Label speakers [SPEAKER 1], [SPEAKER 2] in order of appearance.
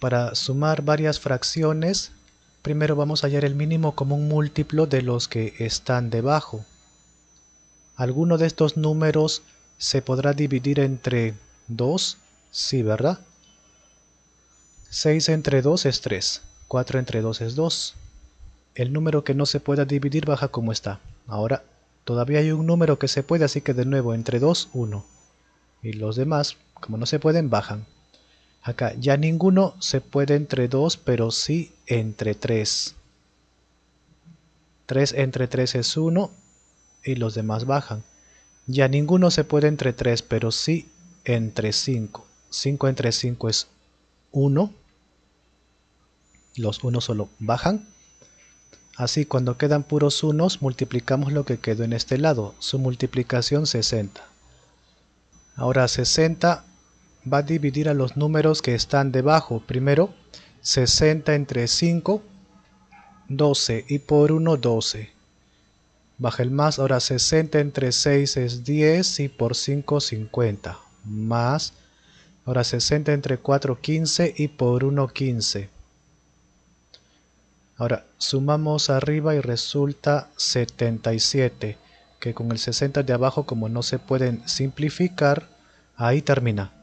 [SPEAKER 1] Para sumar varias fracciones, primero vamos a hallar el mínimo común múltiplo de los que están debajo. Alguno de estos números se podrá dividir entre 2, sí, ¿verdad? 6 entre 2 es 3, 4 entre 2 es 2. El número que no se pueda dividir baja como está. Ahora, todavía hay un número que se puede, así que de nuevo entre 2, 1. Y los demás, como no se pueden, bajan. Acá ya ninguno se puede entre 2, pero sí entre 3. 3 entre 3 es 1 y los demás bajan. Ya ninguno se puede entre 3, pero sí entre 5. 5 entre 5 es 1. Los 1 solo bajan. Así, cuando quedan puros unos, multiplicamos lo que quedó en este lado. Su multiplicación 60. Ahora 60 va a dividir a los números que están debajo. Primero, 60 entre 5, 12 y por 1, 12. Baja el más, ahora 60 entre 6 es 10 y por 5, 50. Más, ahora 60 entre 4, 15 y por 1, 15. Ahora sumamos arriba y resulta 77, que con el 60 de abajo como no se pueden simplificar, ahí termina.